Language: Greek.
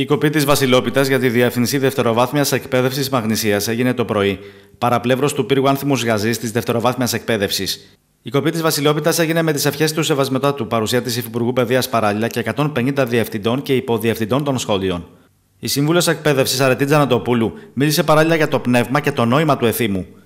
Η κοπή της Βασιλόπιτας για τη Διευθυνσή Δευτεροβάθμιας Εκπαίδευσης Μαγνησίας έγινε το πρωί, παραπλεύρος του πύργου Άνθιμους Γαζής της Δευτεροβάθμιας Εκπαίδευσης. Η κοπή της Βασιλόπιτας έγινε με τις ευχές του σεβασμετά του παρουσία της Υφυπουργού Παιδείας παράλληλα και 150 διευθυντών και υποδιευθυντών των σχολείων. Η Σύμβουλος Εκπαίδευσης Αρετή Τζανατοπούλου μίλησε παράλληλα για το πνεύμα και το νόημα του εθήμου.